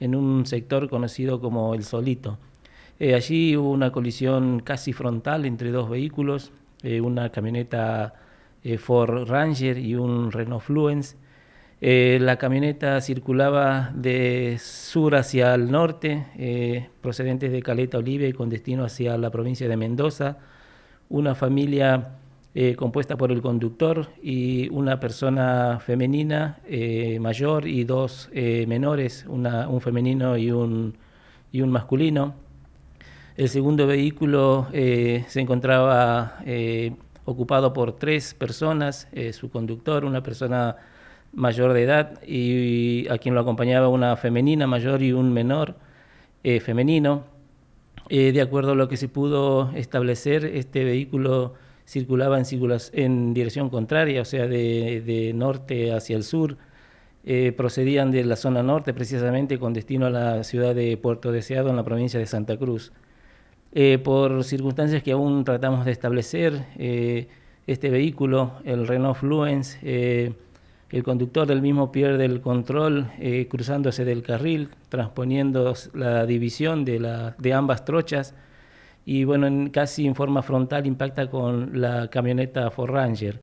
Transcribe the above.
en un sector conocido como El Solito. Eh, allí hubo una colisión casi frontal entre dos vehículos, eh, una camioneta eh, Ford Ranger y un Renault Fluence. la camioneta circulaba de sur hacia el norte, procedentes de Caleta Olive con destino hacia la provincia de Mendoza. Una familia eh, compuesta por el conductor y una persona femenina eh, mayor y dos eh, menores, un femenino y un, y un masculino. El segundo vehículo se encontraba ocupado por tres personas, su conductor, una persona mayor de edad y, y a quien lo acompañaba una femenina mayor y un menor femenino. de acuerdo a lo que se pudo establecer, este vehículo circulaba en, dirección contraria, o sea, de, norte hacia el sur. Eh, procedían de la zona norte, precisamente con destino a la ciudad de Puerto Deseado, en la provincia de Santa Cruz. Eh, por circunstancias que aún tratamos de establecer, eh, este vehículo, el Renault Fluence, el conductor del mismo pierde el control cruzándose del carril, transponiendo la división de ambas trochas y bueno, en, casi en forma frontal impacta con la camioneta Ford Ranger.